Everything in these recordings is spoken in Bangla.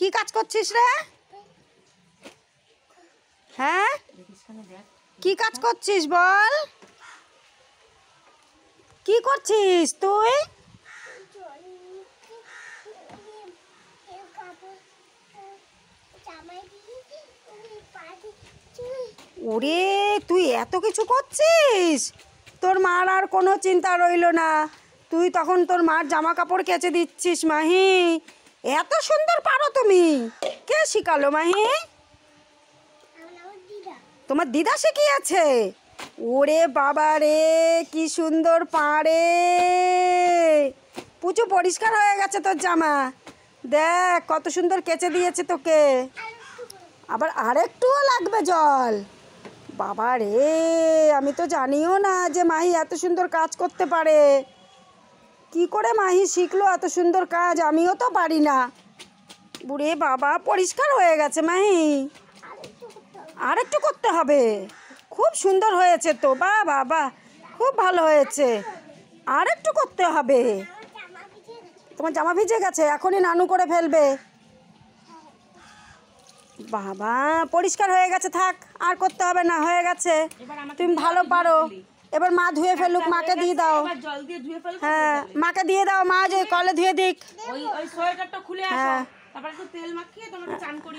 কি কাজ করছিস রে হ্যাঁ কি কাজ করছিস বল কি করছিস তুই ওরে তুই এত কিছু করছিস তোর মার আর কোনো চিন্তা রইল না তুই তখন তোর মার জামা কাপড় কেচে দিচ্ছিস মাহি এত সুন্দর পারো তুমি কে শিখালো মাহি তোমার দিদা শিখিয়েছে ওরে বাবা রে কি সুন্দর পারে পুচু পরিষ্কার হয়ে গেছে তোর জামা দেখ কত সুন্দর কেচে দিয়েছে তোকে আবার আরেকটুও লাগবে জল বাবা রে আমি তো জানিও না যে মাহি এত সুন্দর কাজ করতে পারে কি করে মাহি শিখলো এত সুন্দর কাজ আমিও তো পারি না বুড়ে বাবা পরিষ্কার হয়ে গেছে মাহি আর একটু করতে হবে খুব সুন্দর হয়েছে তো বা বাবা খুব ভালো হয়েছে আর একটু করতে হবে তোমার জামা ভিজে গেছে এখনই নানু করে ফেলবে বাবা পরিষ্কার হয়ে গেছে থাক আর করতে হবে না হয়ে গেছে তুমি ভালো পারো এবার মা ধুয়ে হ্যাঁ, ফেলুক মাকে দিয়ে দাও হ্যাঁ মাকে দিয়ে দাও মা যে কলে ধুয়ে দিক হ্যাঁ,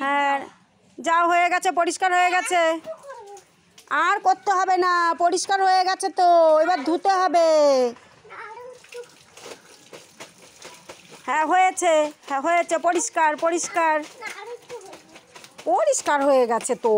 হ্যাঁ যাও হয়ে গেছে পরিষ্কার হয়ে গেছে আর করতে হবে না পরিষ্কার হয়ে গেছে তো এবার ধুতে হবে হ্যাঁ হয়েছে হ্যাঁ হয়েছে পরিষ্কার পরিষ্কার পরিষ্কার হয়ে গেছে তো